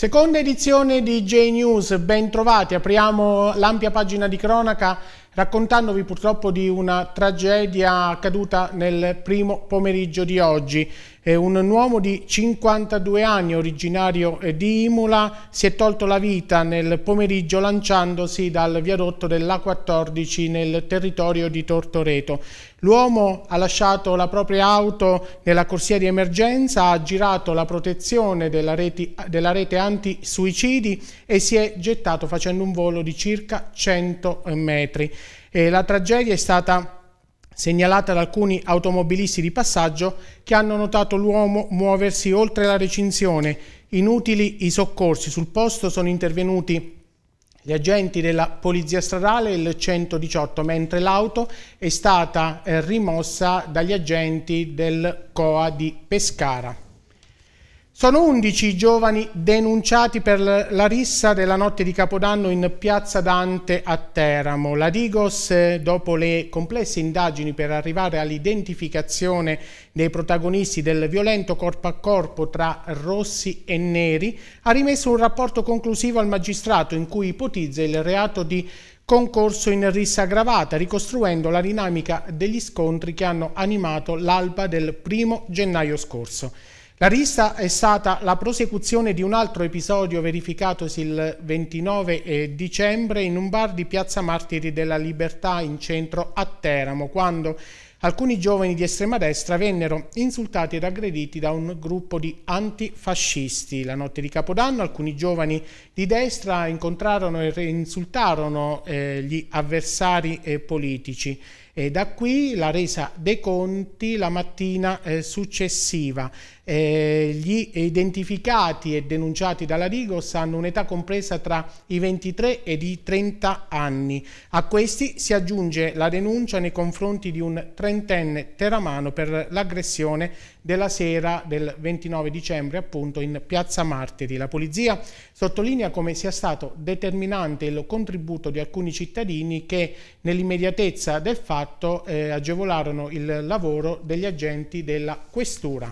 Seconda edizione di J-News, ben trovati, apriamo l'ampia pagina di cronaca raccontandovi purtroppo di una tragedia accaduta nel primo pomeriggio di oggi eh, un uomo di 52 anni originario eh, di Imola si è tolto la vita nel pomeriggio lanciandosi dal viadotto dell'A14 nel territorio di Tortoreto. L'uomo ha lasciato la propria auto nella corsia di emergenza, ha girato la protezione della rete, della rete antisuicidi e si è gettato facendo un volo di circa 100 metri. E eh, la tragedia è stata segnalata da alcuni automobilisti di passaggio che hanno notato l'uomo muoversi oltre la recinzione. Inutili i soccorsi, sul posto sono intervenuti gli agenti della Polizia Stradale, il 118, mentre l'auto è stata eh, rimossa dagli agenti del COA di Pescara. Sono 11 i giovani denunciati per la rissa della notte di Capodanno in piazza Dante a Teramo. La Digos, dopo le complesse indagini per arrivare all'identificazione dei protagonisti del violento corpo a corpo tra rossi e neri, ha rimesso un rapporto conclusivo al magistrato in cui ipotizza il reato di concorso in rissa aggravata, ricostruendo la dinamica degli scontri che hanno animato l'alba del primo gennaio scorso. La rissa è stata la prosecuzione di un altro episodio verificatosi il 29 eh, dicembre in un bar di Piazza Martiri della Libertà in centro a Teramo, quando alcuni giovani di estrema destra vennero insultati ed aggrediti da un gruppo di antifascisti. La notte di Capodanno alcuni giovani di destra incontrarono e insultarono eh, gli avversari eh, politici e da qui la resa dei conti la mattina successiva. Eh, gli identificati e denunciati dalla Digos hanno un'età compresa tra i 23 e i 30 anni. A questi si aggiunge la denuncia nei confronti di un trentenne teramano per l'aggressione della sera del 29 dicembre appunto in Piazza Martiri. La polizia sottolinea come sia stato determinante il contributo di alcuni cittadini che nell'immediatezza del fatto eh, agevolarono il lavoro degli agenti della questura.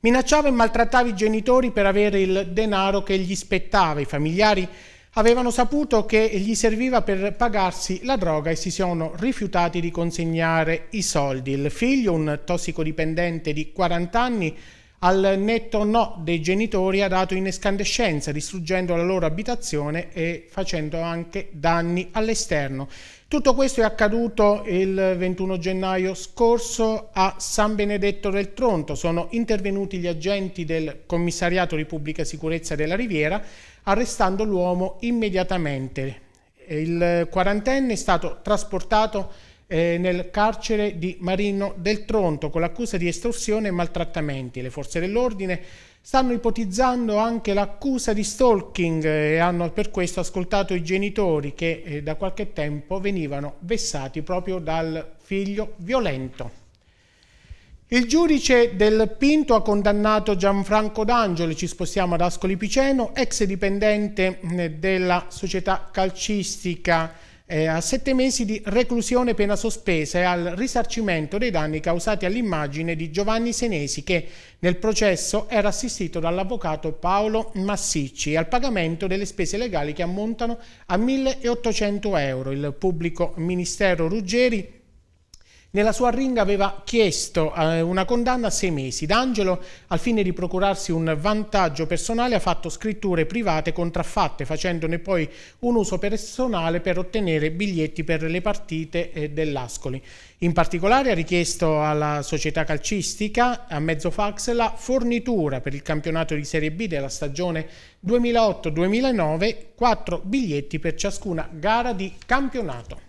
Minacciava e maltrattava i genitori per avere il denaro che gli spettava. I familiari avevano saputo che gli serviva per pagarsi la droga e si sono rifiutati di consegnare i soldi. Il figlio, un tossicodipendente di 40 anni, al netto no dei genitori ha dato in escandescenza, distruggendo la loro abitazione e facendo anche danni all'esterno. Tutto questo è accaduto il 21 gennaio scorso a San Benedetto del Tronto. Sono intervenuti gli agenti del Commissariato di Pubblica Sicurezza della Riviera, arrestando l'uomo immediatamente. Il quarantenne è stato trasportato eh, nel carcere di Marino del Tronto con l'accusa di estorsione e maltrattamenti. Le forze dell'ordine stanno ipotizzando anche l'accusa di stalking eh, e hanno per questo ascoltato i genitori che eh, da qualche tempo venivano vessati proprio dal figlio violento. Il giudice del Pinto ha condannato Gianfranco D'Angelo, ci spostiamo ad Ascoli Piceno, ex dipendente eh, della società calcistica eh, a sette mesi di reclusione pena sospesa e al risarcimento dei danni causati all'immagine di Giovanni Senesi che nel processo era assistito dall'avvocato Paolo Massicci al pagamento delle spese legali che ammontano a 1.800 euro. Il pubblico ministero Ruggeri nella sua ringa aveva chiesto eh, una condanna a sei mesi. D'Angelo, al fine di procurarsi un vantaggio personale, ha fatto scritture private contraffatte, facendone poi un uso personale per ottenere biglietti per le partite eh, dell'Ascoli. In particolare ha richiesto alla società calcistica, a mezzo fax, la fornitura per il campionato di Serie B della stagione 2008-2009, quattro biglietti per ciascuna gara di campionato.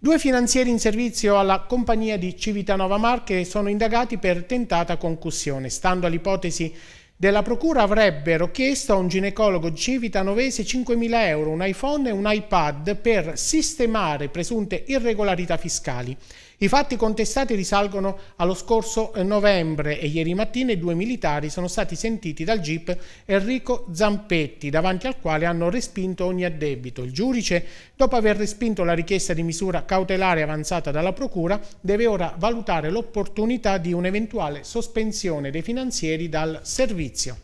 Due finanzieri in servizio alla compagnia di Civitanova Marche sono indagati per tentata concussione. Stando all'ipotesi della procura avrebbero chiesto a un ginecologo civitanovese 5.000 euro, un iPhone e un iPad per sistemare presunte irregolarità fiscali. I fatti contestati risalgono allo scorso eh, novembre e ieri mattina i due militari sono stati sentiti dal GIP Enrico Zampetti, davanti al quale hanno respinto ogni addebito. Il giudice, dopo aver respinto la richiesta di misura cautelare avanzata dalla Procura, deve ora valutare l'opportunità di un'eventuale sospensione dei finanzieri dal servizio.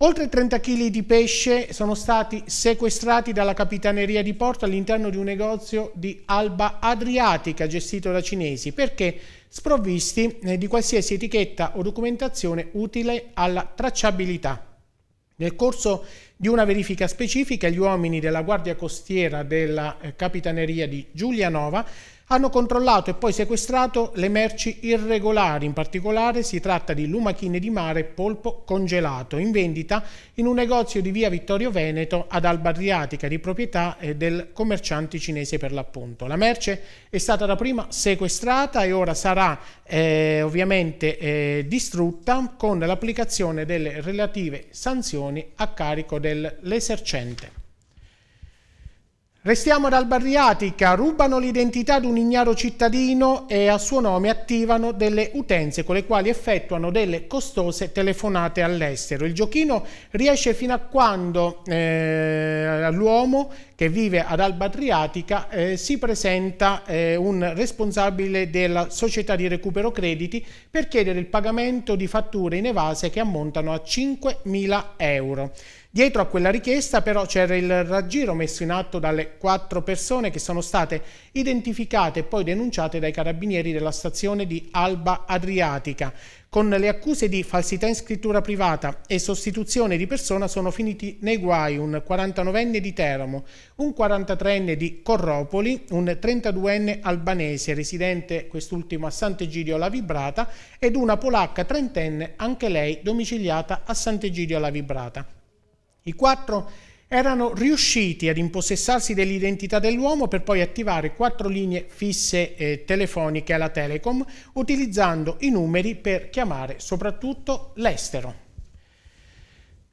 Oltre 30 kg di pesce sono stati sequestrati dalla Capitaneria di Porto all'interno di un negozio di Alba Adriatica gestito da cinesi perché sprovvisti eh, di qualsiasi etichetta o documentazione utile alla tracciabilità. Nel corso di una verifica specifica gli uomini della Guardia Costiera della eh, Capitaneria di Giulianova hanno controllato e poi sequestrato le merci irregolari, in particolare si tratta di lumachine di mare e polpo congelato, in vendita in un negozio di via Vittorio Veneto ad Alba Adriatica di proprietà eh, del commerciante cinese per l'appunto. La merce è stata dapprima sequestrata e ora sarà eh, ovviamente eh, distrutta con l'applicazione delle relative sanzioni a carico dell'esercente. Restiamo ad Alba Albarriatica, rubano l'identità di un ignaro cittadino e a suo nome attivano delle utenze con le quali effettuano delle costose telefonate all'estero. Il giochino riesce fino a quando eh, l'uomo che vive ad Albarriatica eh, si presenta eh, un responsabile della società di recupero crediti per chiedere il pagamento di fatture in evase che ammontano a 5.000 euro. Dietro a quella richiesta però c'era il raggiro messo in atto dalle quattro persone che sono state identificate e poi denunciate dai carabinieri della stazione di Alba Adriatica. Con le accuse di falsità in scrittura privata e sostituzione di persona sono finiti nei guai un 49enne di Teramo, un 43enne di Corropoli, un 32enne albanese residente quest'ultimo a Sant'Egidio alla Vibrata ed una polacca trentenne anche lei domiciliata a Sant'Egidio alla Vibrata. I quattro erano riusciti ad impossessarsi dell'identità dell'uomo per poi attivare quattro linee fisse eh, telefoniche alla Telecom utilizzando i numeri per chiamare soprattutto l'estero.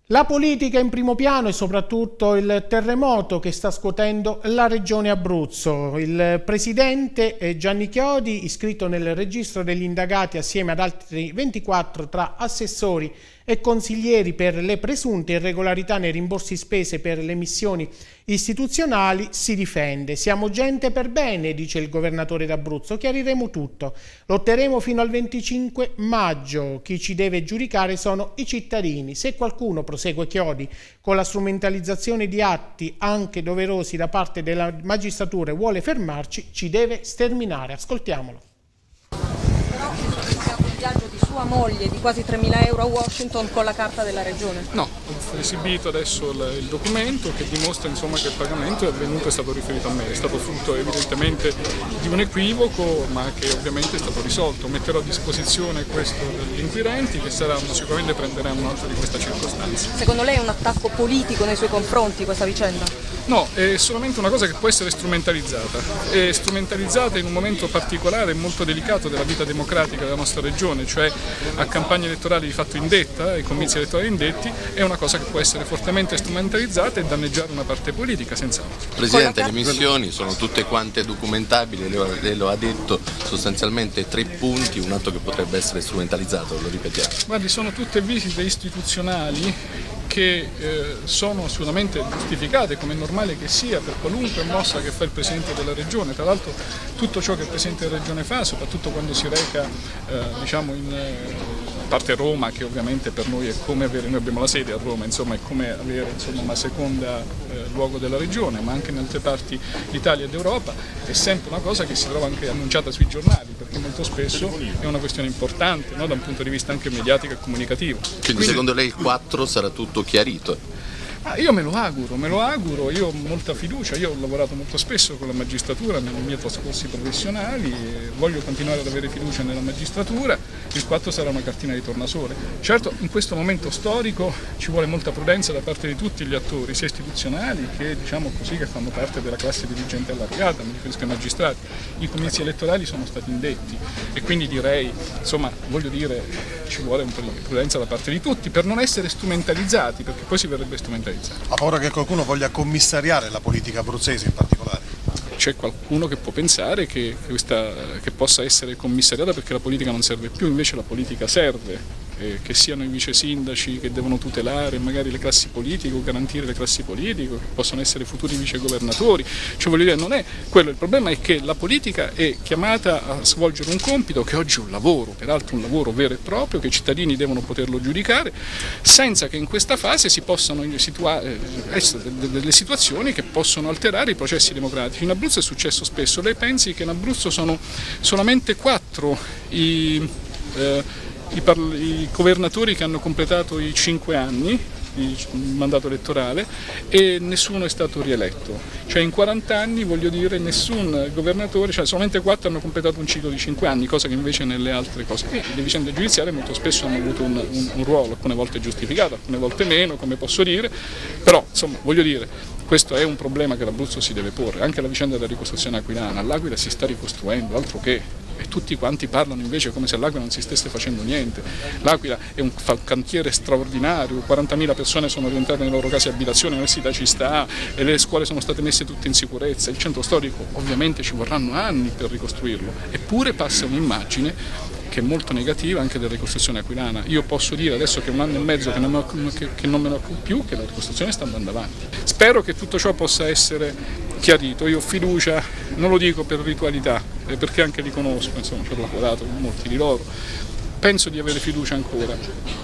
La politica in primo piano e soprattutto il terremoto che sta scuotendo la regione Abruzzo. Il presidente eh, Gianni Chiodi, iscritto nel registro degli indagati assieme ad altri 24 tra assessori e consiglieri per le presunte irregolarità nei rimborsi spese per le missioni istituzionali, si difende. Siamo gente per bene, dice il governatore d'Abruzzo. Chiariremo tutto. Lotteremo fino al 25 maggio. Chi ci deve giudicare sono i cittadini. Se qualcuno prosegue Chiodi, con la strumentalizzazione di atti anche doverosi da parte della magistratura e vuole fermarci, ci deve sterminare. Ascoltiamolo viaggio di sua moglie di quasi 3.000 euro a Washington con la carta della regione? No, ho esibito adesso il, il documento che dimostra insomma, che il pagamento è avvenuto e è stato riferito a me, è stato frutto evidentemente di un equivoco ma che ovviamente è stato risolto. Metterò a disposizione questo degli inquirenti che saranno, sicuramente prenderanno atto di questa circostanza. Secondo lei è un attacco politico nei suoi confronti questa vicenda? No, è solamente una cosa che può essere strumentalizzata. È strumentalizzata in un momento particolare e molto delicato della vita democratica della nostra regione, cioè a campagne elettorali di fatto indetta ai eh, comizi elettorali indetti, è una cosa che può essere fortemente strumentalizzata e danneggiare una parte politica, senz'altro. Presidente, le missioni sono tutte quante documentabili, lei lo ha detto, sostanzialmente tre punti, un atto che potrebbe essere strumentalizzato, lo ripetiamo. Guardi, sono tutte visite istituzionali che eh, sono assolutamente giustificate, come è normale che sia, per qualunque mossa che fa il Presidente della Regione. Tra l'altro tutto ciò che il Presidente della Regione fa, soprattutto quando si reca eh, diciamo in eh, parte Roma, che ovviamente per noi è come avere, noi abbiamo la sede a Roma, insomma è come avere insomma, una seconda eh, luogo della Regione, ma anche in altre parti d'Italia e d'Europa, è sempre una cosa che si trova anche annunciata sui giornali, perché molto spesso è una questione importante no? da un punto di vista anche mediatico e comunicativo. Quindi, Quindi secondo lei il 4 sarà tutto chiarito. Ah, io me lo auguro, me lo auguro, io ho molta fiducia, io ho lavorato molto spesso con la magistratura nei miei trascorsi professionali, voglio continuare ad avere fiducia nella magistratura, il 4 sarà una cartina di tornasole. Certo in questo momento storico ci vuole molta prudenza da parte di tutti gli attori, sia istituzionali che, diciamo così, che fanno parte della classe dirigente allargata, mi riferisco ai magistrati. I comizi elettorali sono stati indetti e quindi direi, insomma, voglio dire, ci vuole un po' di prudenza da parte di tutti per non essere strumentalizzati, perché poi si verrebbe strumentalizzati sicurezza. Ha paura che qualcuno voglia commissariare la politica abruzzese in particolare? C'è qualcuno che può pensare che, questa, che possa essere commissariata perché la politica non serve più, invece la politica serve eh, che siano i vice sindaci che devono tutelare magari le classi politiche o garantire le classi politiche, che possono essere futuri vice governatori, cioè voglio dire non è quello, il problema è che la politica è chiamata a svolgere un compito che oggi è un lavoro, peraltro un lavoro vero e proprio, che i cittadini devono poterlo giudicare, senza che in questa fase si possano eh, essere delle situazioni che possono alterare i processi democratici. In Abruzzo è successo spesso, lei pensi che in Abruzzo sono solamente quattro i... Eh, i, i governatori che hanno completato i cinque anni di mandato elettorale e nessuno è stato rieletto. Cioè in 40 anni, voglio dire, nessun governatore, cioè solamente quattro hanno completato un ciclo di cinque anni, cosa che invece nelle altre cose, e eh, le vicende giudiziarie molto spesso hanno avuto un, un, un ruolo, alcune volte giustificato, alcune volte meno, come posso dire, però insomma, voglio dire, questo è un problema che l'Abruzzo si deve porre, anche la vicenda della ricostruzione aquilana, l'Aquila si sta ricostruendo, altro che e tutti quanti parlano invece come se all'Aquila non si stesse facendo niente. L'Aquila è un cantiere straordinario, 40.000 persone sono rientrate nelle loro case abitazioni, abitazione, l'università ci sta, le scuole sono state messe tutte in sicurezza, il centro storico ovviamente ci vorranno anni per ricostruirlo, eppure passa un'immagine che è molto negativa anche della ricostruzione aquilana. Io posso dire adesso che è un anno e mezzo che non, me, che, che non me ne occupo più che la ricostruzione sta andando avanti. Spero che tutto ciò possa essere chiarito, io ho fiducia, non lo dico per ritualità, eh, perché anche li conosco, insomma ci ho lavorato con molti di loro, penso di avere fiducia ancora,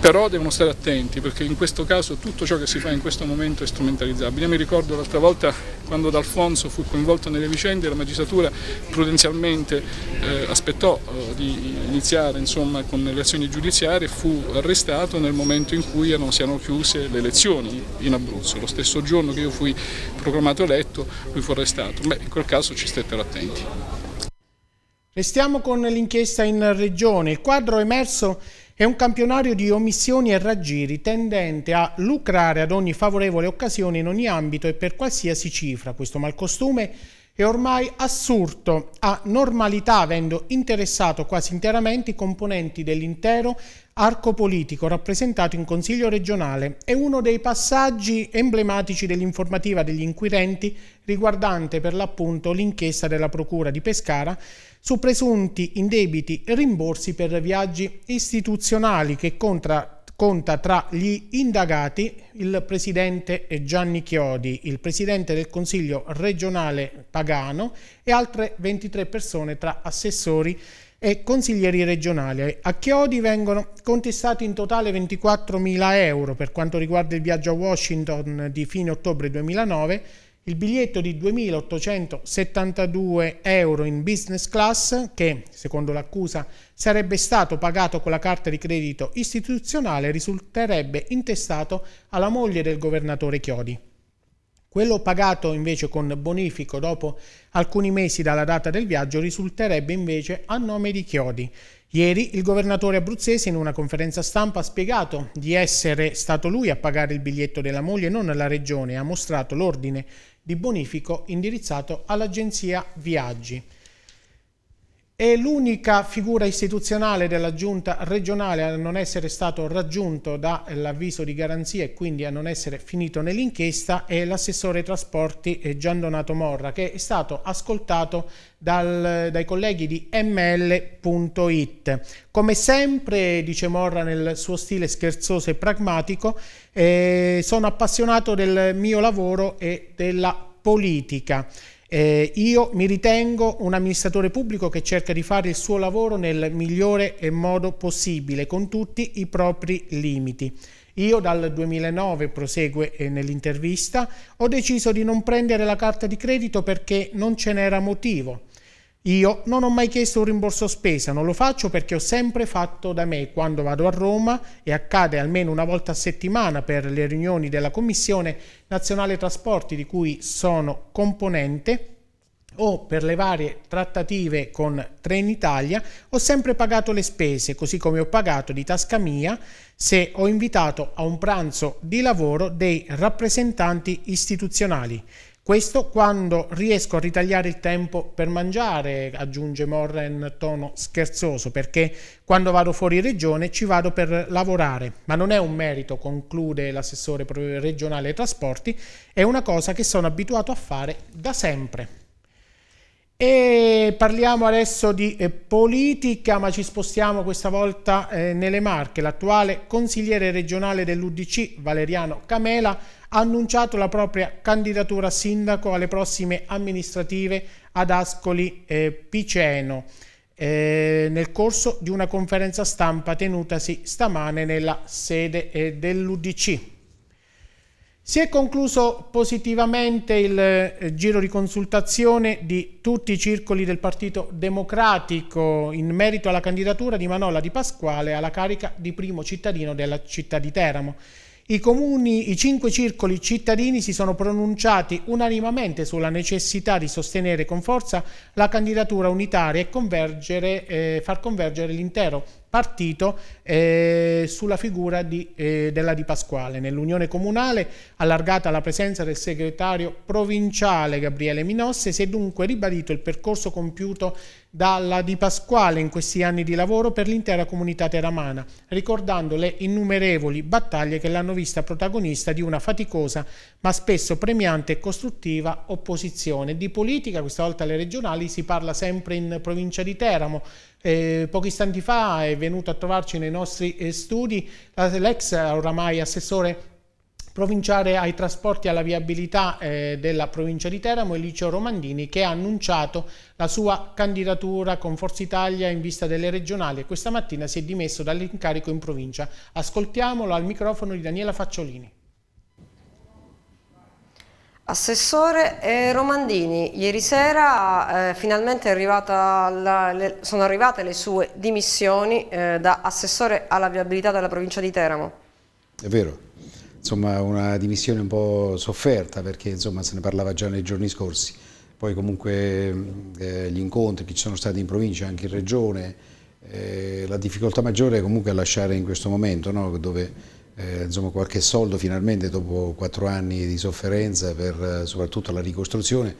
però devono stare attenti perché in questo caso tutto ciò che si fa in questo momento è strumentalizzabile. Io mi ricordo l'altra volta quando D'Alfonso fu coinvolto nelle vicende, la magistratura prudenzialmente eh, aspettò eh, di iniziare insomma, con le azioni giudiziarie e fu arrestato nel momento in cui erano, si erano chiuse le elezioni in Abruzzo. Lo stesso giorno che io fui proclamato eletto lui fu arrestato. Beh, in quel caso ci stettero attenti. Restiamo con l'inchiesta in regione. Il quadro emerso è un campionario di omissioni e raggiri tendente a lucrare ad ogni favorevole occasione in ogni ambito e per qualsiasi cifra. Questo malcostume è ormai assurdo a normalità avendo interessato quasi interamente i componenti dell'intero arco politico rappresentato in Consiglio regionale. È uno dei passaggi emblematici dell'informativa degli inquirenti riguardante per l'appunto l'inchiesta della Procura di Pescara su presunti indebiti rimborsi per viaggi istituzionali che contra conta tra gli indagati il presidente Gianni Chiodi, il presidente del Consiglio regionale Pagano e altre 23 persone tra assessori e consiglieri regionali. A Chiodi vengono contestati in totale 24.000 euro per quanto riguarda il viaggio a Washington di fine ottobre 2009 il biglietto di 2.872 euro in business class che, secondo l'accusa, sarebbe stato pagato con la carta di credito istituzionale risulterebbe intestato alla moglie del governatore Chiodi. Quello pagato invece con bonifico dopo alcuni mesi dalla data del viaggio risulterebbe invece a nome di Chiodi, Ieri il governatore abruzzese in una conferenza stampa ha spiegato di essere stato lui a pagare il biglietto della moglie, non la regione, ha mostrato l'ordine di bonifico indirizzato all'Agenzia Viaggi è l'unica figura istituzionale della giunta regionale a non essere stato raggiunto dall'avviso di garanzia e quindi a non essere finito nell'inchiesta è l'assessore trasporti eh, Gian Donato Morra che è stato ascoltato dal, dai colleghi di ml.it. Come sempre, dice Morra nel suo stile scherzoso e pragmatico, eh, sono appassionato del mio lavoro e della politica. Eh, io mi ritengo un amministratore pubblico che cerca di fare il suo lavoro nel migliore modo possibile, con tutti i propri limiti. Io dal 2009, prosegue eh, nell'intervista, ho deciso di non prendere la carta di credito perché non ce n'era motivo. Io non ho mai chiesto un rimborso spesa, non lo faccio perché ho sempre fatto da me quando vado a Roma e accade almeno una volta a settimana per le riunioni della Commissione Nazionale Trasporti di cui sono componente o per le varie trattative con Trenitalia ho sempre pagato le spese, così come ho pagato di tasca mia se ho invitato a un pranzo di lavoro dei rappresentanti istituzionali. Questo quando riesco a ritagliare il tempo per mangiare, aggiunge Morren in tono scherzoso, perché quando vado fuori regione ci vado per lavorare, ma non è un merito, conclude l'assessore regionale ai trasporti, è una cosa che sono abituato a fare da sempre. E parliamo adesso di eh, politica, ma ci spostiamo questa volta eh, nelle Marche. L'attuale consigliere regionale dell'UDC, Valeriano Camela, ha annunciato la propria candidatura a sindaco alle prossime amministrative ad Ascoli eh, Piceno eh, nel corso di una conferenza stampa tenutasi stamane nella sede eh, dell'UDC. Si è concluso positivamente il eh, giro di consultazione di tutti i circoli del Partito Democratico in merito alla candidatura di Manola Di Pasquale alla carica di primo cittadino della città di Teramo. I comuni, i cinque circoli cittadini si sono pronunciati unanimemente sulla necessità di sostenere con forza la candidatura unitaria e convergere, eh, far convergere l'intero partito eh, sulla figura di, eh, della Di Pasquale. Nell'Unione Comunale, allargata la presenza del segretario provinciale Gabriele Minosse, si è dunque ribadito il percorso compiuto dalla Di Pasquale in questi anni di lavoro per l'intera comunità teramana, ricordando le innumerevoli battaglie che l'hanno vista protagonista di una faticosa ma spesso premiante e costruttiva opposizione. Di politica, questa volta alle regionali, si parla sempre in provincia di Teramo, eh, pochi istanti fa è venuto a trovarci nei nostri eh, studi l'ex eh, oramai assessore provinciale ai trasporti e alla viabilità eh, della provincia di Teramo, Elicio Romandini, che ha annunciato la sua candidatura con Forza Italia in vista delle regionali e questa mattina si è dimesso dall'incarico in provincia. Ascoltiamolo al microfono di Daniela Facciolini. Assessore eh, Romandini, ieri sera eh, finalmente la, le, sono arrivate le sue dimissioni eh, da assessore alla viabilità della provincia di Teramo. È vero, insomma una dimissione un po' sofferta perché insomma, se ne parlava già nei giorni scorsi, poi comunque eh, gli incontri che ci sono stati in provincia, e anche in regione, eh, la difficoltà maggiore è comunque lasciare in questo momento no? dove eh, insomma, qualche soldo finalmente dopo quattro anni di sofferenza per eh, soprattutto la ricostruzione.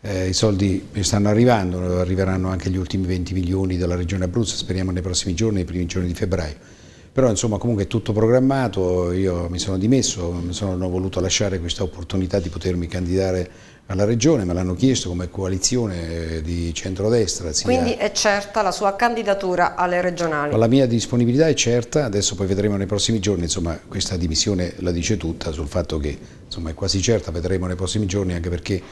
Eh, I soldi stanno arrivando, arriveranno anche gli ultimi 20 milioni della Regione Abruzzo, speriamo nei prossimi giorni, nei primi giorni di febbraio. Però insomma comunque è tutto programmato, io mi sono dimesso, mi sono voluto lasciare questa opportunità di potermi candidare alla Regione, me l'hanno chiesto come coalizione di centrodestra. Sia... Quindi è certa la sua candidatura alle regionali? La mia disponibilità è certa, adesso poi vedremo nei prossimi giorni, insomma questa dimissione la dice tutta sul fatto che insomma, è quasi certa, vedremo nei prossimi giorni anche perché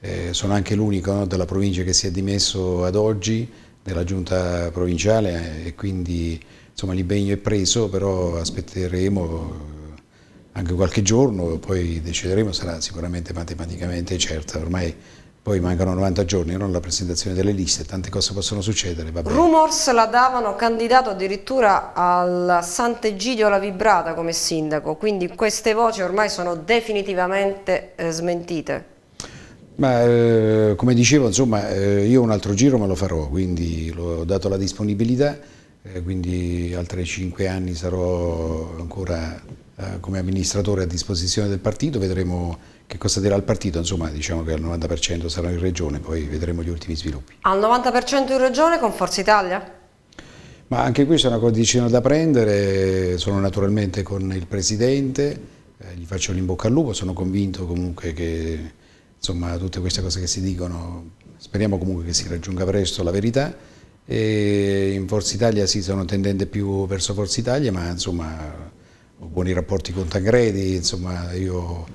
eh, sono anche l'unico no, della provincia che si è dimesso ad oggi, nella giunta provinciale eh, e quindi l'impegno è preso, però aspetteremo anche qualche giorno, poi decideremo, sarà sicuramente matematicamente certa, ormai poi mancano 90 giorni, non la presentazione delle liste, tante cose possono succedere. Rumors la davano candidato addirittura al Sant'Egidio La Vibrata come sindaco, quindi queste voci ormai sono definitivamente eh, smentite. Ma eh, come dicevo, insomma, eh, io un altro giro me lo farò, quindi ho dato la disponibilità, eh, quindi altri 5 anni sarò ancora eh, come amministratore a disposizione del partito, vedremo che cosa dirà il partito, insomma diciamo che al 90% sarà in regione, poi vedremo gli ultimi sviluppi. Al 90% in regione con Forza Italia? Ma anche qui c'è una codicina da prendere, sono naturalmente con il Presidente, eh, gli faccio l'in bocca al lupo, sono convinto comunque che insomma, tutte queste cose che si dicono, speriamo comunque che si raggiunga presto la verità. E in Forza Italia sì, sono tendente più verso Forza Italia, ma insomma ho buoni rapporti con Tangredi, insomma io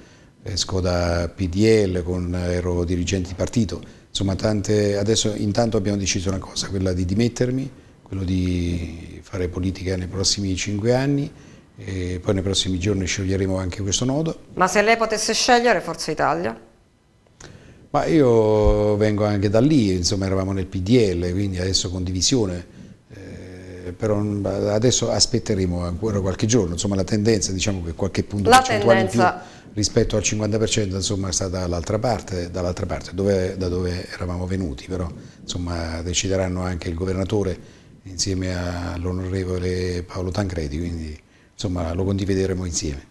esco da PDL, con, ero dirigente di partito, insomma tante, adesso intanto abbiamo deciso una cosa, quella di dimettermi, quello di fare politica nei prossimi cinque anni e poi nei prossimi giorni sceglieremo anche questo nodo. Ma se lei potesse scegliere Forza Italia? Ma io vengo anche da lì, insomma eravamo nel PDL, quindi adesso con divisione eh, però mm, adesso aspetteremo ancora qualche giorno, insomma la tendenza diciamo che qualche punto la percentuale tendenza... in più rispetto al 50% insomma, è stata dall'altra parte, dall'altra parte dove, da dove eravamo venuti, però insomma, decideranno anche il governatore insieme all'onorevole Paolo Tancredi, quindi insomma, lo condivideremo insieme.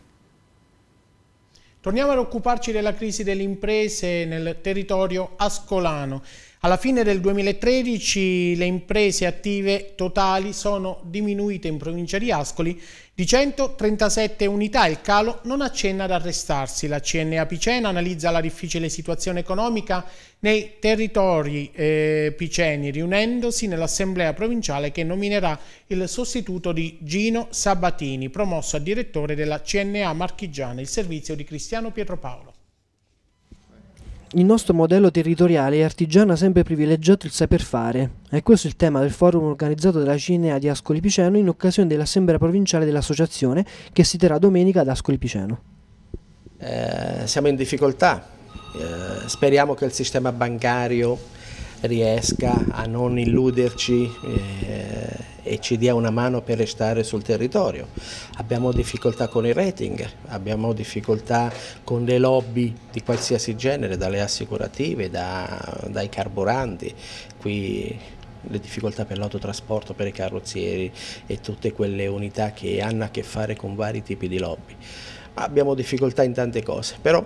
Torniamo ad occuparci della crisi delle imprese nel territorio ascolano. Alla fine del 2013 le imprese attive totali sono diminuite in provincia di Ascoli di 137 unità. Il calo non accenna ad arrestarsi. La CNA Picena analizza la difficile situazione economica nei territori eh, piceni, riunendosi nell'assemblea provinciale che nominerà il sostituto di Gino Sabatini, promosso a direttore della CNA Marchigiana, il servizio di Cristiano Pietropaolo. Il nostro modello territoriale e artigiano ha sempre privilegiato il saper fare. È questo il tema del forum organizzato dalla Cinea di Ascoli Piceno in occasione dell'assemblea provinciale dell'associazione che si terrà domenica ad Ascoli Piceno. Eh, siamo in difficoltà. Eh, speriamo che il sistema bancario riesca a non illuderci eh, e ci dia una mano per restare sul territorio. Abbiamo difficoltà con i rating, abbiamo difficoltà con le lobby di qualsiasi genere, dalle assicurative, da, dai carburanti. Qui le difficoltà per l'autotrasporto, per i carrozzieri e tutte quelle unità che hanno a che fare con vari tipi di lobby. Abbiamo difficoltà in tante cose, però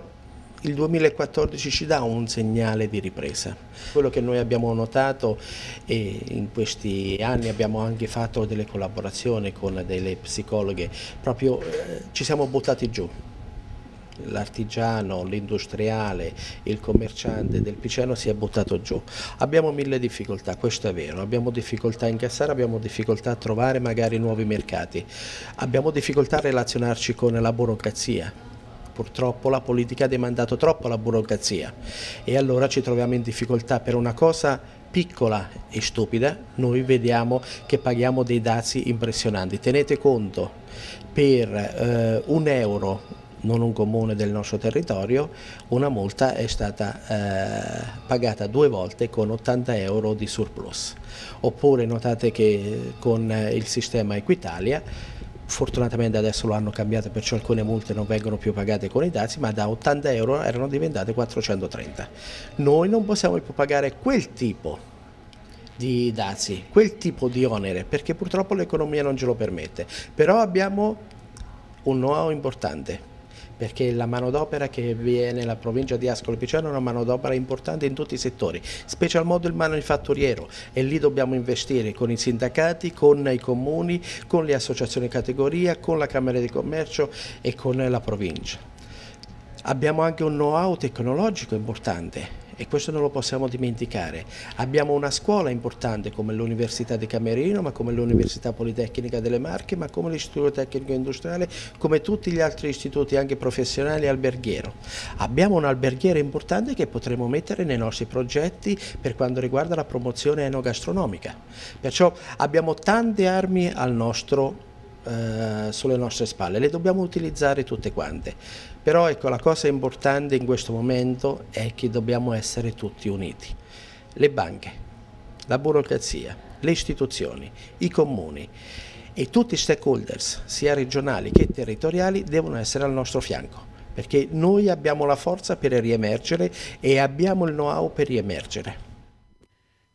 il 2014 ci dà un segnale di ripresa. Quello che noi abbiamo notato e in questi anni abbiamo anche fatto delle collaborazioni con delle psicologhe, proprio eh, ci siamo buttati giù. L'artigiano, l'industriale, il commerciante del Piceno si è buttato giù. Abbiamo mille difficoltà, questo è vero. Abbiamo difficoltà a incassare, abbiamo difficoltà a trovare magari nuovi mercati, abbiamo difficoltà a relazionarci con la burocrazia purtroppo la politica ha demandato troppo alla burocrazia e allora ci troviamo in difficoltà per una cosa piccola e stupida, noi vediamo che paghiamo dei dazi impressionanti. Tenete conto, per eh, un euro non un comune del nostro territorio, una multa è stata eh, pagata due volte con 80 euro di surplus. Oppure notate che con il sistema Equitalia fortunatamente adesso lo hanno cambiato perciò alcune multe non vengono più pagate con i dazi ma da 80 euro erano diventate 430 noi non possiamo più pagare quel tipo di dazi, quel tipo di onere perché purtroppo l'economia non ce lo permette però abbiamo un know-how importante perché la manodopera che viene nella provincia di Ascoli Piceno è una manodopera importante in tutti i settori, special modo il manifatturiero e lì dobbiamo investire con i sindacati, con i comuni, con le associazioni categoria, con la Camera di Commercio e con la provincia. Abbiamo anche un know-how tecnologico importante e questo non lo possiamo dimenticare. Abbiamo una scuola importante come l'Università di Camerino, ma come l'Università Politecnica delle Marche, ma come l'Istituto Tecnico Industriale, come tutti gli altri istituti anche professionali alberghiero. Abbiamo un alberghiero importante che potremo mettere nei nostri progetti per quanto riguarda la promozione enogastronomica. Perciò abbiamo tante armi al nostro eh, sulle nostre spalle, le dobbiamo utilizzare tutte quante. Però ecco, la cosa importante in questo momento è che dobbiamo essere tutti uniti. Le banche, la burocrazia, le istituzioni, i comuni e tutti i stakeholders, sia regionali che territoriali, devono essere al nostro fianco perché noi abbiamo la forza per riemergere e abbiamo il know-how per riemergere.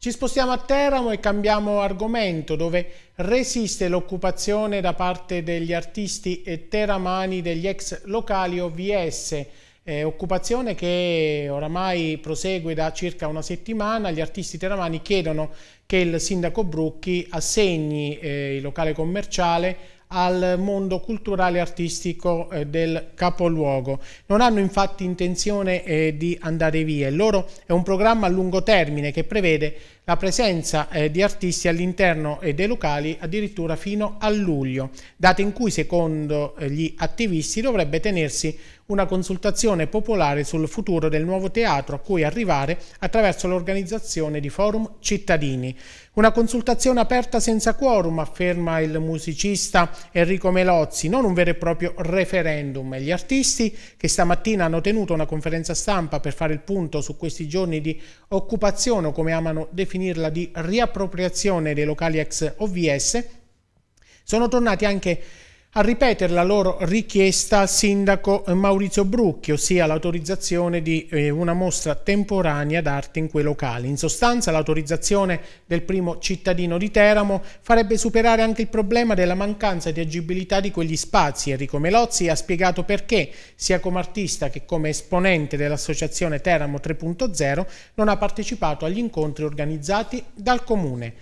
Ci spostiamo a Teramo e cambiamo argomento, dove resiste l'occupazione da parte degli artisti teramani degli ex locali OVS. Eh, occupazione che oramai prosegue da circa una settimana. Gli artisti teramani chiedono che il sindaco Brucchi assegni eh, il locale commerciale al mondo culturale e artistico eh, del capoluogo. Non hanno infatti intenzione eh, di andare via. Il loro è un programma a lungo termine che prevede la presenza eh, di artisti all'interno eh, dei locali addirittura fino a luglio, data in cui secondo eh, gli attivisti dovrebbe tenersi una consultazione popolare sul futuro del nuovo teatro a cui arrivare attraverso l'organizzazione di forum cittadini. Una consultazione aperta senza quorum, afferma il musicista Enrico Melozzi, non un vero e proprio referendum. Gli artisti che stamattina hanno tenuto una conferenza stampa per fare il punto su questi giorni di occupazione o come amano definirla di riappropriazione dei locali ex OVS, sono tornati anche a ripetere la loro richiesta al sindaco Maurizio Brucchi, ossia l'autorizzazione di eh, una mostra temporanea d'arte in quei locali. In sostanza l'autorizzazione del primo cittadino di Teramo farebbe superare anche il problema della mancanza di agibilità di quegli spazi. Enrico Melozzi ha spiegato perché, sia come artista che come esponente dell'associazione Teramo 3.0, non ha partecipato agli incontri organizzati dal Comune.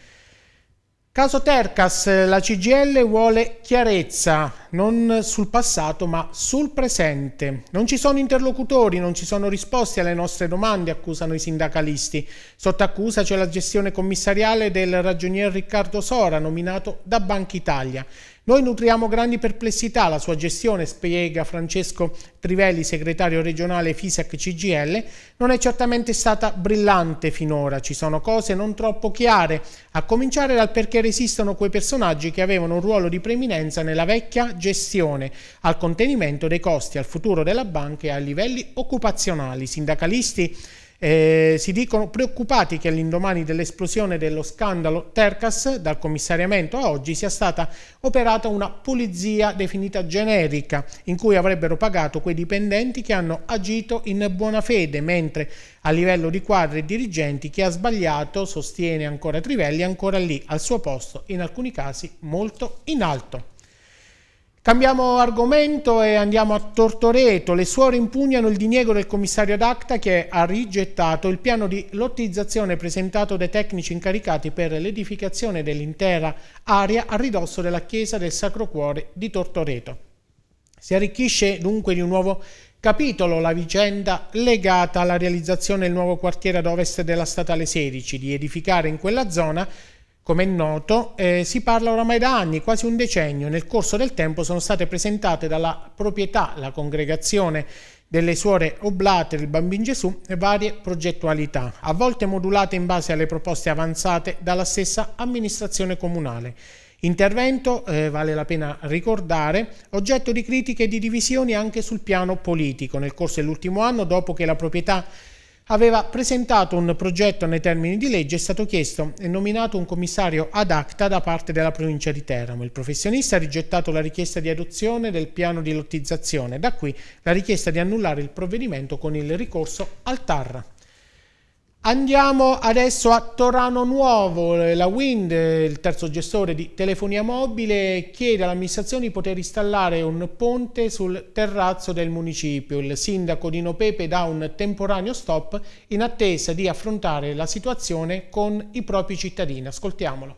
Caso Tercas, la CGL vuole chiarezza, non sul passato ma sul presente. Non ci sono interlocutori, non ci sono risposte alle nostre domande, accusano i sindacalisti. Sotto accusa c'è la gestione commissariale del ragionier Riccardo Sora, nominato da Banca Italia. Noi nutriamo grandi perplessità alla sua gestione, spiega Francesco Trivelli, segretario regionale FISAC CGL, non è certamente stata brillante finora, ci sono cose non troppo chiare, a cominciare dal perché resistono quei personaggi che avevano un ruolo di preminenza nella vecchia gestione, al contenimento dei costi, al futuro della banca e ai livelli occupazionali. Sindacalisti eh, si dicono preoccupati che all'indomani dell'esplosione dello scandalo Tercas dal commissariamento a oggi sia stata operata una pulizia definita generica in cui avrebbero pagato quei dipendenti che hanno agito in buona fede mentre a livello di quadri e dirigenti chi ha sbagliato sostiene ancora Trivelli è ancora lì al suo posto in alcuni casi molto in alto. Cambiamo argomento e andiamo a Tortoreto. Le suore impugnano il diniego del commissario d'acta che ha rigettato il piano di lottizzazione presentato dai tecnici incaricati per l'edificazione dell'intera area a ridosso della chiesa del Sacro Cuore di Tortoreto. Si arricchisce dunque di un nuovo capitolo la vicenda legata alla realizzazione del nuovo quartiere ad ovest della Statale 16, di edificare in quella zona come è noto, eh, si parla oramai da anni, quasi un decennio. Nel corso del tempo sono state presentate dalla proprietà, la congregazione delle suore oblate del Bambin Gesù varie progettualità, a volte modulate in base alle proposte avanzate dalla stessa amministrazione comunale. Intervento, eh, vale la pena ricordare, oggetto di critiche e di divisioni anche sul piano politico. Nel corso dell'ultimo anno, dopo che la proprietà aveva presentato un progetto nei termini di legge, è stato chiesto e nominato un commissario ad acta da parte della provincia di Teramo. Il professionista ha rigettato la richiesta di adozione del piano di lottizzazione, da qui la richiesta di annullare il provvedimento con il ricorso al TAR. Andiamo adesso a Torano Nuovo, la Wind, il terzo gestore di telefonia mobile, chiede all'amministrazione di poter installare un ponte sul terrazzo del municipio. Il sindaco Dino Pepe dà un temporaneo stop in attesa di affrontare la situazione con i propri cittadini. Ascoltiamolo.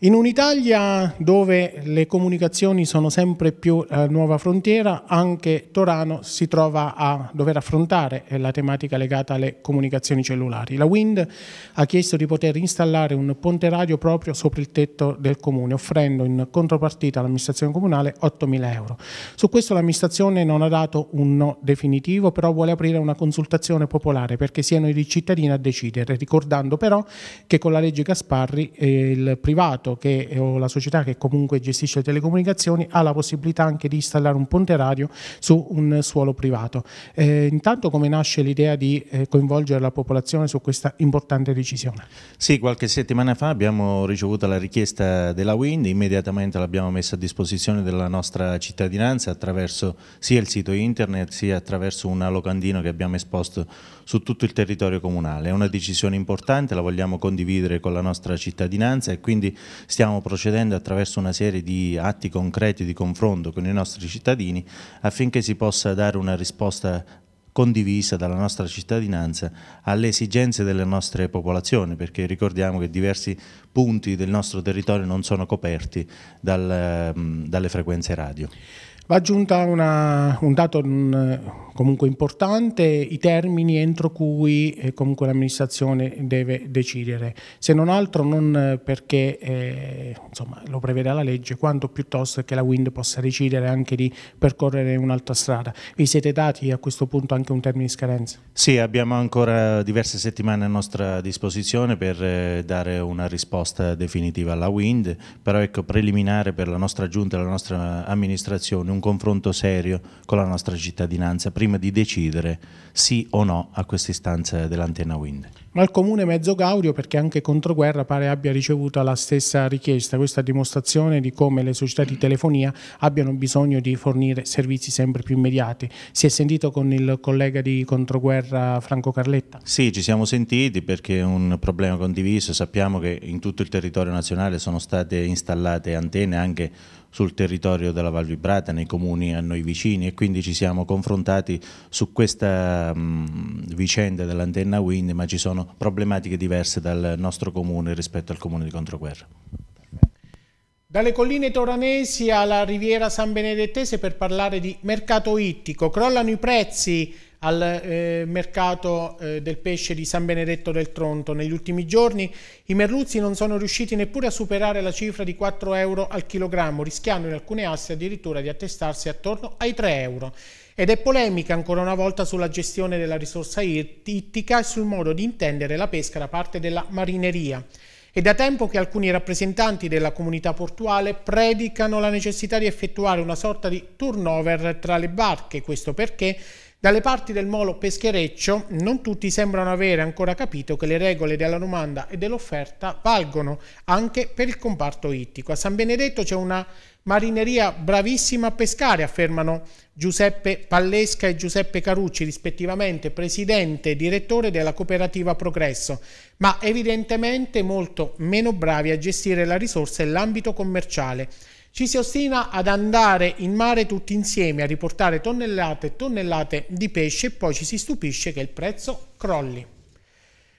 In un'Italia dove le comunicazioni sono sempre più eh, nuova frontiera, anche Torano si trova a dover affrontare eh, la tematica legata alle comunicazioni cellulari. La Wind ha chiesto di poter installare un ponte radio proprio sopra il tetto del comune, offrendo in contropartita all'amministrazione comunale 8.000 euro. Su questo l'amministrazione non ha dato un no definitivo, però vuole aprire una consultazione popolare perché siano i cittadini a decidere, ricordando però che con la legge Gasparri eh, il privato contratto che, eh, o la società che comunque gestisce le telecomunicazioni ha la possibilità anche di installare un ponte radio su un suolo privato. Eh, intanto come nasce l'idea di eh, coinvolgere la popolazione su questa importante decisione? Sì, qualche settimana fa abbiamo ricevuto la richiesta della Wind, immediatamente l'abbiamo messa a disposizione della nostra cittadinanza attraverso sia il sito internet sia attraverso una locandina che abbiamo esposto su tutto il territorio comunale. È una decisione importante, la vogliamo condividere con la nostra cittadinanza e quindi stiamo procedendo attraverso una serie di atti concreti di confronto con i nostri cittadini affinché si possa dare una risposta condivisa dalla nostra cittadinanza alle esigenze delle nostre popolazioni, perché ricordiamo che diversi punti del nostro territorio non sono coperti dal, ehm, dalle frequenze radio. Va aggiunta una, un dato mm, comunque importante, i termini entro cui eh, comunque l'amministrazione deve decidere, se non altro non perché eh, insomma, lo prevede la legge, quanto piuttosto che la Wind possa decidere anche di percorrere un'altra strada. Vi siete dati a questo punto anche un termine di scadenza? Sì, abbiamo ancora diverse settimane a nostra disposizione per eh, dare una risposta definitiva alla Wind, però ecco preliminare per la nostra giunta e la nostra amministrazione un confronto serio con la nostra cittadinanza prima di decidere sì o no a questa istanza dell'antenna Wind. Ma il comune mezzo gaudio perché anche Controguerra pare abbia ricevuto la stessa richiesta, questa dimostrazione di come le società di telefonia abbiano bisogno di fornire servizi sempre più immediati. Si è sentito con il collega di Controguerra Franco Carletta? Sì, ci siamo sentiti perché è un problema condiviso, sappiamo che in tutto il territorio nazionale sono state installate antenne anche sul territorio della Val Vibrata, nei comuni a noi vicini e quindi ci siamo confrontati su questa mh, vicenda dell'antenna wind, ma ci sono problematiche diverse dal nostro comune rispetto al comune di Controguerra. Dalle colline toranesi alla riviera San Benedettese per parlare di mercato ittico, crollano i prezzi al eh, mercato eh, del pesce di San Benedetto del Tronto. Negli ultimi giorni i merluzzi non sono riusciti neppure a superare la cifra di 4 euro al chilogrammo, rischiando in alcune aste addirittura di attestarsi attorno ai 3 euro. Ed è polemica ancora una volta sulla gestione della risorsa ittica e sul modo di intendere la pesca da parte della marineria. È da tempo che alcuni rappresentanti della comunità portuale predicano la necessità di effettuare una sorta di turnover tra le barche, questo perché dalle parti del molo peschereccio non tutti sembrano avere ancora capito che le regole della domanda e dell'offerta valgono anche per il comparto ittico. A San Benedetto c'è una marineria bravissima a pescare, affermano Giuseppe Pallesca e Giuseppe Carucci, rispettivamente presidente e direttore della cooperativa Progresso, ma evidentemente molto meno bravi a gestire la risorsa e l'ambito commerciale ci si ostina ad andare in mare tutti insieme a riportare tonnellate e tonnellate di pesce e poi ci si stupisce che il prezzo crolli.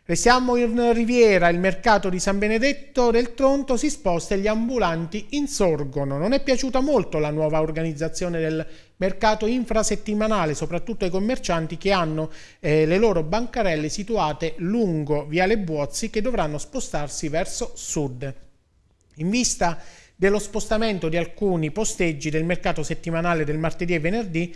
Restiamo in Riviera, il mercato di San Benedetto del Tronto si sposta e gli ambulanti insorgono. Non è piaciuta molto la nuova organizzazione del mercato infrasettimanale, soprattutto ai commercianti che hanno eh, le loro bancarelle situate lungo Viale Buozzi che dovranno spostarsi verso sud. In vista dello spostamento di alcuni posteggi del mercato settimanale del martedì e venerdì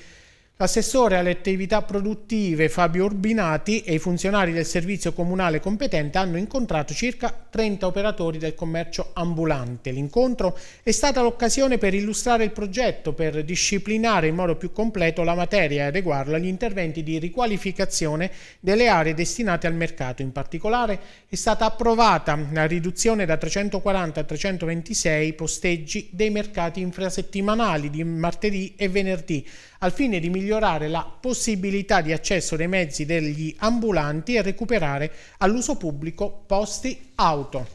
L'assessore alle attività produttive Fabio Urbinati e i funzionari del servizio comunale competente hanno incontrato circa 30 operatori del commercio ambulante. L'incontro è stata l'occasione per illustrare il progetto, per disciplinare in modo più completo la materia e adeguarlo agli interventi di riqualificazione delle aree destinate al mercato. In particolare è stata approvata la riduzione da 340 a 326 posteggi dei mercati infrasettimanali di martedì e venerdì, al fine di migliorare la possibilità di accesso dei mezzi degli ambulanti e recuperare all'uso pubblico posti auto.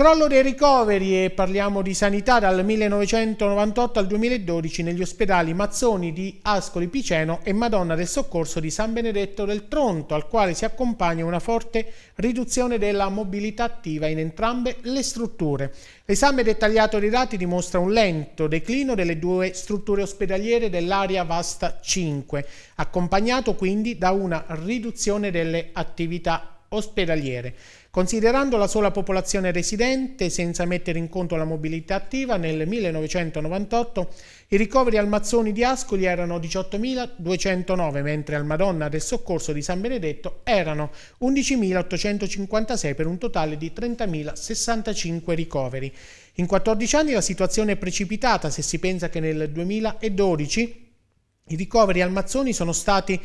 Crollo dei ricoveri e parliamo di sanità dal 1998 al 2012 negli ospedali Mazzoni di Ascoli Piceno e Madonna del Soccorso di San Benedetto del Tronto, al quale si accompagna una forte riduzione della mobilità attiva in entrambe le strutture. L'esame dettagliato dei dati dimostra un lento declino delle due strutture ospedaliere dell'area Vasta 5, accompagnato quindi da una riduzione delle attività ospedaliere. Considerando la sola popolazione residente, senza mettere in conto la mobilità attiva, nel 1998 i ricoveri al Mazzoni di Ascoli erano 18.209, mentre al Madonna del Soccorso di San Benedetto erano 11.856 per un totale di 30.065 ricoveri. In 14 anni la situazione è precipitata se si pensa che nel 2012 i ricoveri al Mazzoni sono stati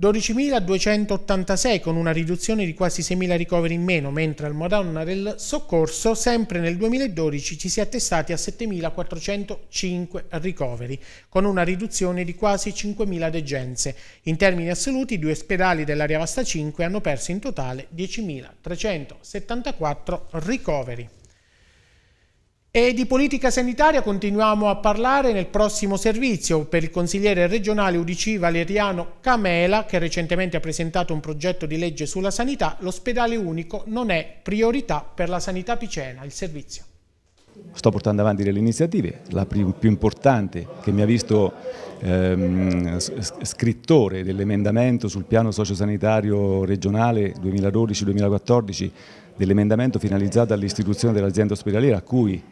12.286 con una riduzione di quasi 6.000 ricoveri in meno, mentre al Madonna del Soccorso sempre nel 2012 ci si è attestati a 7.405 ricoveri, con una riduzione di quasi 5.000 degenze. In termini assoluti i due ospedali dell'area Vasta 5 hanno perso in totale 10.374 ricoveri. E di politica sanitaria continuiamo a parlare nel prossimo servizio per il consigliere regionale UDC Valeriano Camela che recentemente ha presentato un progetto di legge sulla sanità, l'ospedale unico non è priorità per la sanità picena, il servizio. Sto portando avanti delle iniziative, la più, importante che mi ha visto ehm, scrittore dell'emendamento sul piano sociosanitario regionale 2012-2014 dell'emendamento finalizzato all'istituzione dell'azienda ospedaliera a cui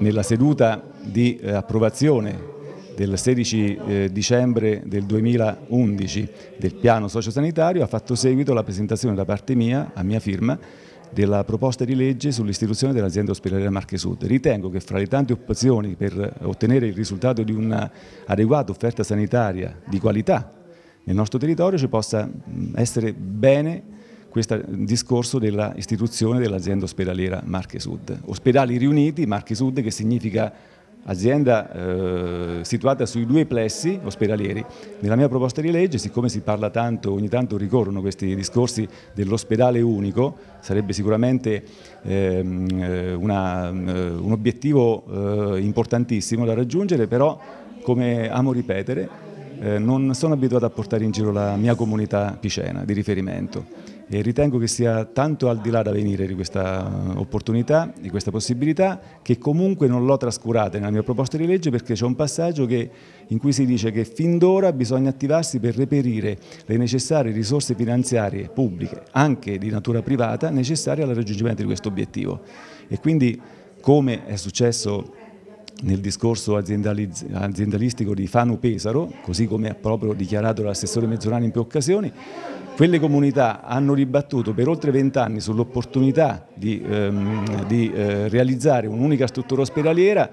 nella seduta di eh, approvazione del 16 eh, dicembre del 2011 del piano sociosanitario ha fatto seguito la presentazione da parte mia, a mia firma, della proposta di legge sull'istituzione dell'azienda ospedaliera Marche Sud. Ritengo che fra le tante opzioni per ottenere il risultato di un'adeguata offerta sanitaria di qualità nel nostro territorio ci possa mm, essere bene questo discorso dell'istituzione dell'azienda ospedaliera Marche Sud. Ospedali riuniti, Marche Sud che significa azienda eh, situata sui due plessi ospedalieri. Nella mia proposta di legge, siccome si parla tanto, ogni tanto ricorrono questi discorsi dell'ospedale unico, sarebbe sicuramente ehm, eh, una, eh, un obiettivo eh, importantissimo da raggiungere, però come amo ripetere, eh, non sono abituato a portare in giro la mia comunità picena di riferimento e ritengo che sia tanto al di là da venire di questa eh, opportunità, di questa possibilità, che comunque non l'ho trascurata nella mia proposta di legge perché c'è un passaggio che, in cui si dice che fin d'ora bisogna attivarsi per reperire le necessarie risorse finanziarie pubbliche, anche di natura privata, necessarie al raggiungimento di questo obiettivo. E quindi, come è successo nel discorso aziendalistico di Fano Pesaro, così come ha proprio dichiarato l'assessore Mezzolani in più occasioni, quelle comunità hanno ribattuto per oltre vent'anni sull'opportunità di, ehm, di eh, realizzare un'unica struttura ospedaliera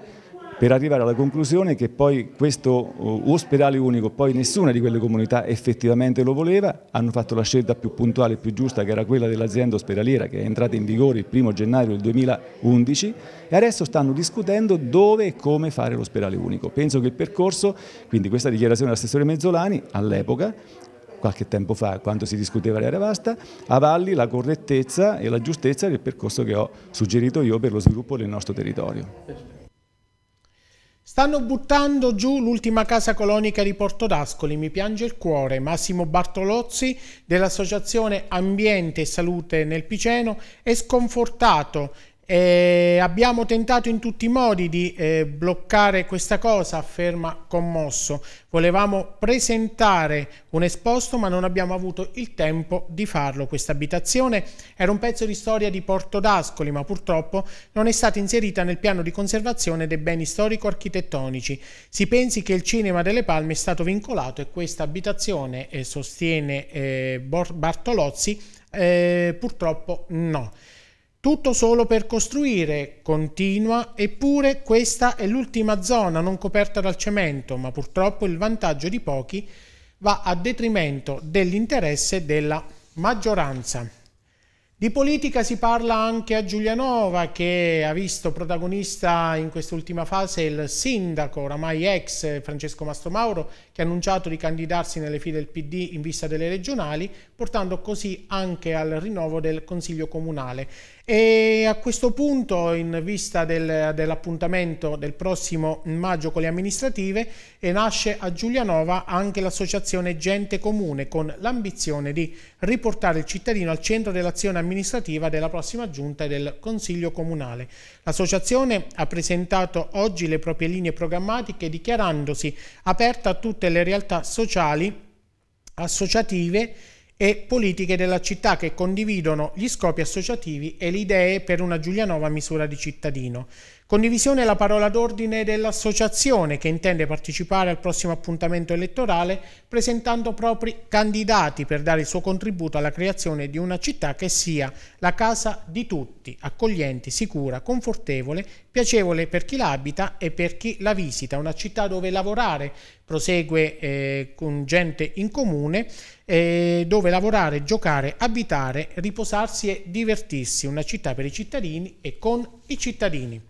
per arrivare alla conclusione che poi questo eh, ospedale unico, poi nessuna di quelle comunità effettivamente lo voleva, hanno fatto la scelta più puntuale e più giusta che era quella dell'azienda ospedaliera che è entrata in vigore il 1 gennaio del 2011 e adesso stanno discutendo dove e come fare l'ospedale unico. Penso che il percorso, quindi questa dichiarazione dell'assessore Mezzolani all'epoca, qualche tempo fa, quando si discuteva l'area vasta, avalli la correttezza e la giustezza del percorso che ho suggerito io per lo sviluppo del nostro territorio. Stanno buttando giù l'ultima casa colonica di Porto d'Ascoli, mi piange il cuore. Massimo Bartolozzi dell'Associazione Ambiente e Salute nel Piceno è sconfortato eh, abbiamo tentato in tutti i modi di eh, bloccare questa cosa, afferma Commosso. Volevamo presentare un esposto ma non abbiamo avuto il tempo di farlo. Questa abitazione era un pezzo di storia di Porto d'Ascoli ma purtroppo non è stata inserita nel piano di conservazione dei beni storico-architettonici. Si pensi che il cinema delle Palme è stato vincolato e questa abitazione, eh, sostiene eh, Bartolozzi, eh, purtroppo no. Tutto solo per costruire, continua, eppure questa è l'ultima zona non coperta dal cemento, ma purtroppo il vantaggio di pochi va a detrimento dell'interesse della maggioranza. Di politica si parla anche a Giulianova che ha visto protagonista in quest'ultima fase il sindaco, oramai ex Francesco Mastromauro, che ha annunciato di candidarsi nelle file del PD in vista delle regionali, portando così anche al rinnovo del Consiglio Comunale. E a questo punto, in vista del, dell'appuntamento del prossimo maggio con le amministrative, nasce a Giulianova anche l'associazione Gente Comune con l'ambizione di riportare il cittadino al centro dell'azione amministrativa della prossima giunta e del Consiglio Comunale. L'associazione ha presentato oggi le proprie linee programmatiche dichiarandosi aperta a tutte le realtà sociali, associative e politiche della città che condividono gli scopi associativi e le idee per una Giulianova misura di cittadino. Condivisione è la parola d'ordine dell'associazione che intende partecipare al prossimo appuntamento elettorale presentando propri candidati per dare il suo contributo alla creazione di una città che sia la casa di tutti, accogliente, sicura, confortevole, piacevole per chi l'abita e per chi la visita, una città dove lavorare, prosegue eh, con gente in comune, eh, dove lavorare, giocare, abitare, riposarsi e divertirsi, una città per i cittadini e con i cittadini.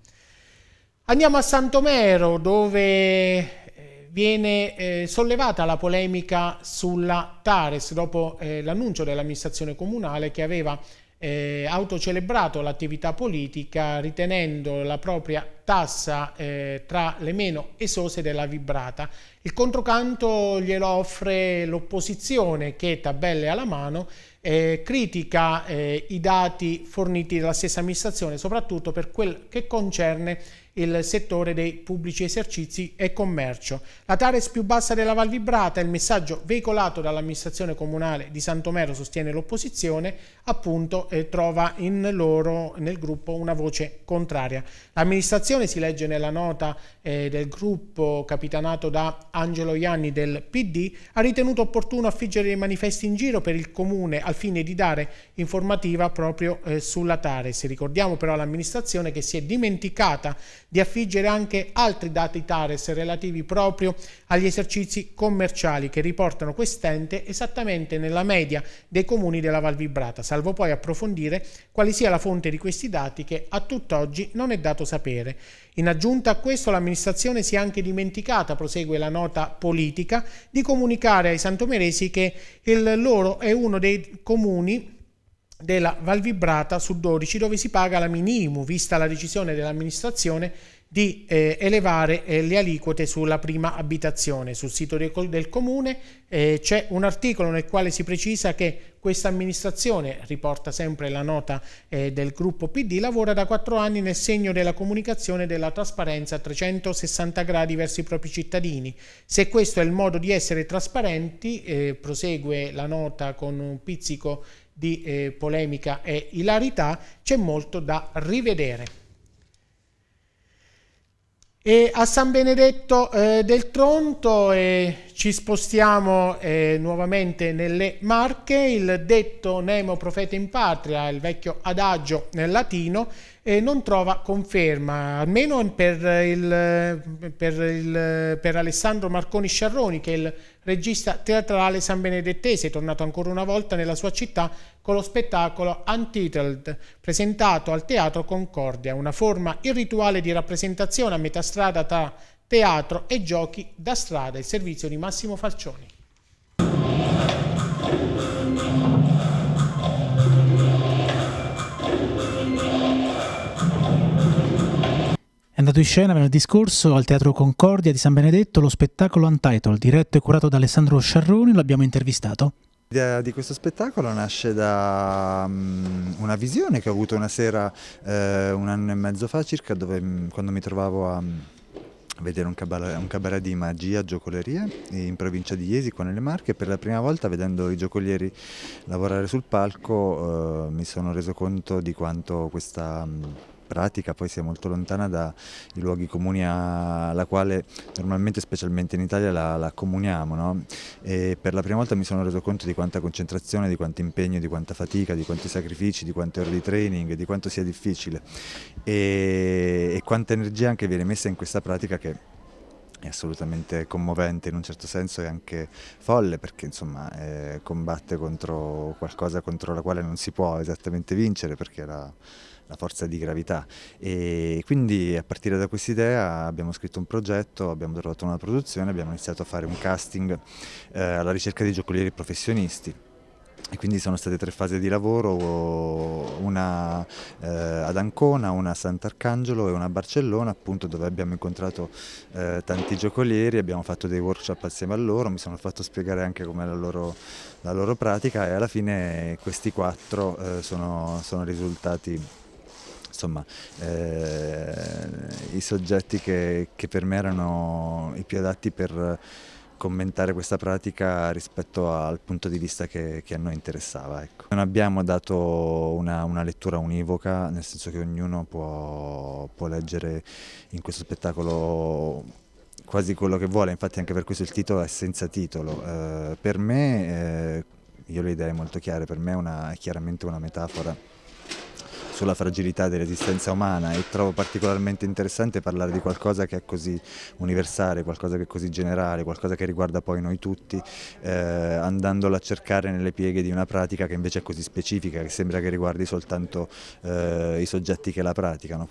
Andiamo a Santomero dove eh, viene eh, sollevata la polemica sulla Tares dopo eh, l'annuncio dell'amministrazione comunale che aveva eh, autocelebrato l'attività politica ritenendo la propria tassa eh, tra le meno esose della vibrata. Il controcanto glielo offre l'opposizione che tabelle alla mano eh, critica eh, i dati forniti dalla stessa amministrazione, soprattutto per quel che concerne il settore dei pubblici esercizi e commercio. La Tares più bassa della Val Vibrata è il messaggio veicolato dall'amministrazione comunale di Santomero, sostiene l'opposizione, appunto eh, trova in loro, nel gruppo, una voce contraria. L'amministrazione, si legge nella nota eh, del gruppo capitanato da Angelo Ianni del PD, ha ritenuto opportuno affiggere i manifesti in giro per il comune al fine di dare informativa proprio eh, sulla Tares. Ricordiamo però all'amministrazione che si è dimenticata di affiggere anche altri dati TARES relativi proprio agli esercizi commerciali che riportano quest'ente esattamente nella media dei comuni della Val Vibrata, salvo poi approfondire quali sia la fonte di questi dati che a tutt'oggi non è dato sapere. In aggiunta a questo l'amministrazione si è anche dimenticata, prosegue la nota politica, di comunicare ai santomeresi che il loro è uno dei comuni della Valvibrata su 12 dove si paga la minimo vista la decisione dell'amministrazione di eh, elevare eh, le aliquote sulla prima abitazione. Sul sito del comune eh, c'è un articolo nel quale si precisa che questa amministrazione, riporta sempre la nota eh, del gruppo PD, lavora da quattro anni nel segno della comunicazione della trasparenza a 360 gradi verso i propri cittadini. Se questo è il modo di essere trasparenti, eh, prosegue la nota con un pizzico di eh, polemica e ilarità, c'è molto da rivedere. E a San Benedetto eh, del Tronto eh, ci spostiamo eh, nuovamente nelle Marche, il detto Nemo profeta in patria, il vecchio adagio nel latino, e non trova conferma, almeno per, il, per, il, per Alessandro Marconi Sciarroni, che è il regista teatrale sanbenedettese, tornato ancora una volta nella sua città con lo spettacolo Untitled, presentato al Teatro Concordia, una forma irrituale di rappresentazione a metà strada tra teatro e giochi da strada, il servizio di Massimo Falcioni. È andato in scena venerdì scorso al Teatro Concordia di San Benedetto lo spettacolo Untitled, diretto e curato da Alessandro Sciarroni, l'abbiamo intervistato. L'idea di questo spettacolo nasce da mm, una visione che ho avuto una sera eh, un anno e mezzo fa circa, dove, mm, quando mi trovavo a mm, vedere un cabaret, un cabaret, di magia, giocoleria in provincia di Iesi, qua nelle Marche. Per la prima volta, vedendo i giocolieri lavorare sul palco, eh, mi sono reso conto di quanto questa pratica poi sia molto lontana dai luoghi comuni alla quale normalmente, specialmente in Italia, la, la comuniamo. No? E per la prima volta mi sono reso conto di quanta concentrazione, di quanto impegno, di quanta fatica, di quanti sacrifici, di quante ore di training, di quanto sia difficile e, e quanta energia anche viene messa in questa pratica che è assolutamente commovente in un certo senso e anche folle perché insomma eh, combatte contro qualcosa contro la quale non si può esattamente vincere perché la, la forza di gravità. E quindi a partire da quest'idea abbiamo scritto un progetto, abbiamo trovato una produzione, abbiamo iniziato a fare un casting eh, alla ricerca di giocolieri professionisti. E quindi sono state tre fasi di lavoro, una eh, ad Ancona, una a Sant'Arcangelo e una a Barcellona, appunto dove abbiamo incontrato eh, tanti giocolieri, abbiamo fatto dei workshop assieme a loro, mi sono fatto spiegare anche com'è la loro, la loro pratica e alla fine questi quattro eh, sono, sono risultati insomma eh, i soggetti che, che per me erano i più adatti per commentare questa pratica rispetto al punto di vista che, che a noi interessava. Ecco. Non abbiamo dato una, una, lettura univoca, nel senso che ognuno può, può, leggere in questo spettacolo quasi quello che vuole, infatti anche per questo il titolo è senza titolo. Eh, per me, eh, io le idee molto chiare, per me è, una, è chiaramente una metafora sulla fragilità dell'esistenza umana e trovo particolarmente interessante parlare di qualcosa che è così universale, qualcosa che è così generale, qualcosa che riguarda poi noi tutti, eh, andandola a cercare nelle pieghe di una pratica che invece è così specifica, che sembra che riguardi soltanto eh, i soggetti che la praticano.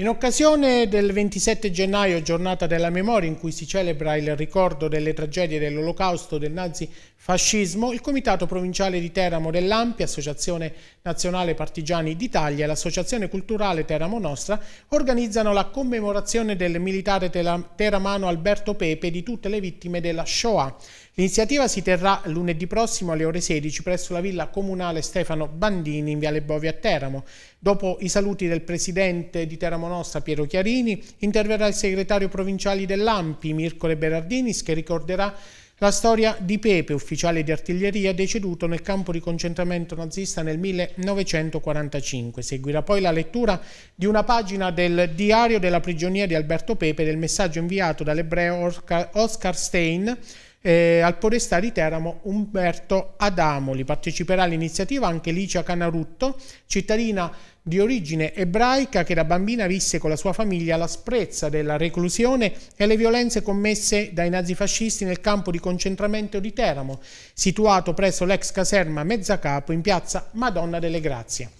In occasione del 27 gennaio, giornata della memoria in cui si celebra il ricordo delle tragedie dell'olocausto del nazifascismo, il Comitato Provinciale di Teramo dell'Ampia, Associazione Nazionale Partigiani d'Italia e l'Associazione Culturale Teramo Nostra organizzano la commemorazione del militare teramano Alberto Pepe e di tutte le vittime della Shoah. L'iniziativa si terrà lunedì prossimo alle ore 16 presso la villa comunale Stefano Bandini in Viale Bovi a Teramo. Dopo i saluti del presidente di Teramo Nostra Piero Chiarini interverrà il segretario provinciale dell'AMPI Mircole Berardinis che ricorderà la storia di Pepe, ufficiale di artiglieria deceduto nel campo di concentramento nazista nel 1945. Seguirà poi la lettura di una pagina del diario della prigionia di Alberto Pepe del messaggio inviato dall'ebreo Oscar Stein eh, al Podestà di Teramo Umberto Adamoli. Parteciperà all'iniziativa anche Licia Canarutto, cittadina di origine ebraica che da bambina visse con la sua famiglia l'asprezza della reclusione e le violenze commesse dai nazifascisti nel campo di concentramento di Teramo, situato presso l'ex caserma Mezzacapo in piazza Madonna delle Grazie.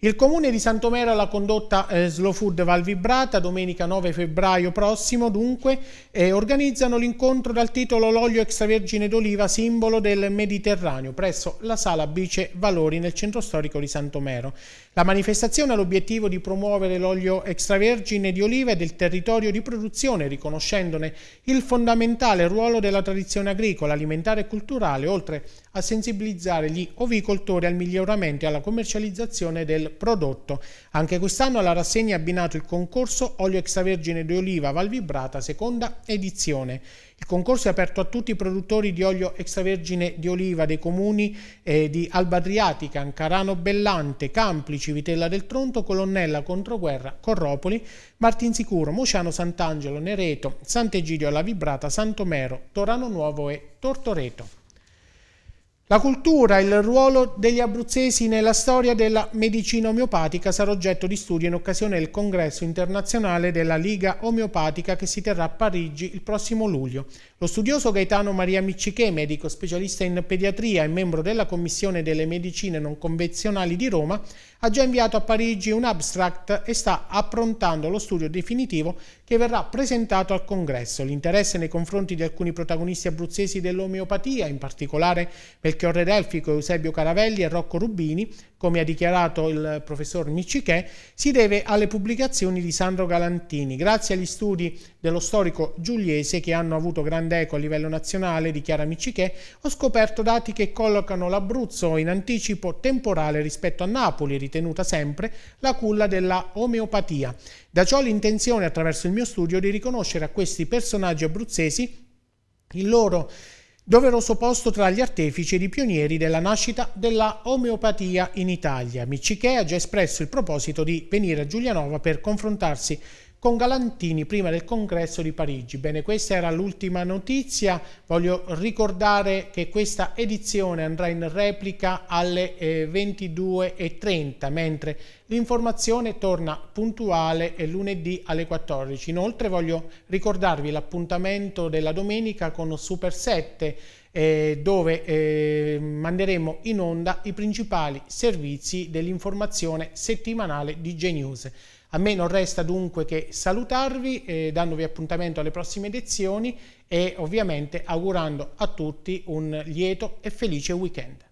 Il comune di Santomero la condotta eh, Slow Food Val Vibrata domenica 9 febbraio prossimo dunque eh, organizzano l'incontro dal titolo L'olio extravergine d'oliva simbolo del Mediterraneo presso la sala Bice Valori nel centro storico di Santomero. La manifestazione ha l'obiettivo di promuovere l'olio extravergine di oliva e del territorio di produzione riconoscendone il fondamentale ruolo della tradizione agricola, alimentare e culturale oltre a sensibilizzare gli ovicoltori al miglioramento e alla commercializzazione del prodotto. Anche quest'anno la rassegna ha abbinato il concorso Olio extravergine di oliva Valvibrata, seconda edizione. Il concorso è aperto a tutti i produttori di olio extravergine di oliva dei comuni eh, di Alba Adriatica, Ancarano Bellante, Campli, Vitella del Tronto, Colonnella, Controguerra, Corropoli, Martinsicuro, Mociano Sant'Angelo, Nereto, Sant'Egidio alla Vibrata, Santomero, Torano Nuovo e Tortoreto. La cultura e il ruolo degli abruzzesi nella storia della medicina omeopatica sarà oggetto di studio in occasione del congresso internazionale della Liga Omeopatica che si terrà a Parigi il prossimo luglio. Lo studioso Gaetano Maria Miccichè, medico specialista in pediatria e membro della Commissione delle Medicine Non Convenzionali di Roma, ha già inviato a Parigi un abstract e sta approntando lo studio definitivo che verrà presentato al congresso. L'interesse nei confronti di alcuni protagonisti abruzzesi dell'omeopatia, in particolare Melchiorre Delfico, Eusebio Caravelli e Rocco Rubini, come ha dichiarato il professor Miccichè, si deve alle pubblicazioni di Sandro Galantini, grazie agli studi dello storico giuliese che hanno avuto grande eco a livello nazionale, dichiara Miccichè, ho scoperto dati che collocano l'Abruzzo in anticipo temporale rispetto a Napoli, ritenuta sempre la culla della omeopatia. Da ciò l'intenzione attraverso il mio studio di riconoscere a questi personaggi abruzzesi il loro doveroso posto tra gli artefici ed i pionieri della nascita della omeopatia in Italia. Michichè ha già espresso il proposito di venire a Giulianova per confrontarsi con Galantini prima del congresso di Parigi. Bene, questa era l'ultima notizia, voglio ricordare che questa edizione andrà in replica alle 22.30, eh, mentre l'informazione torna puntuale lunedì alle 14. Inoltre voglio ricordarvi l'appuntamento della domenica con Super 7, eh, dove eh, manderemo in onda i principali servizi dell'informazione settimanale di Genius. A me non resta dunque che salutarvi, eh, dandovi appuntamento alle prossime edizioni e ovviamente augurando a tutti un lieto e felice weekend.